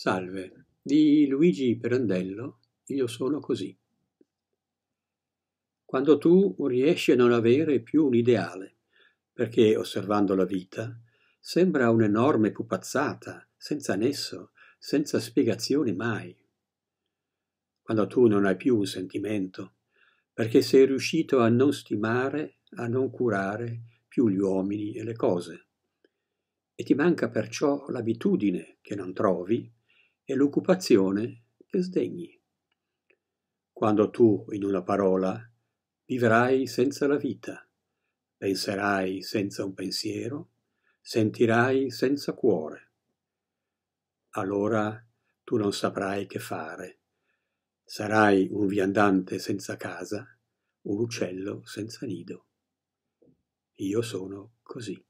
Salve, di Luigi Pirandello io sono così. Quando tu riesci a non avere più un ideale, perché osservando la vita sembra un'enorme pupazzata, senza nesso, senza spiegazioni mai. Quando tu non hai più un sentimento, perché sei riuscito a non stimare, a non curare più gli uomini e le cose. E ti manca perciò l'abitudine che non trovi e l'occupazione che sdegni. Quando tu, in una parola, vivrai senza la vita, penserai senza un pensiero, sentirai senza cuore. Allora tu non saprai che fare. Sarai un viandante senza casa, un uccello senza nido. Io sono così.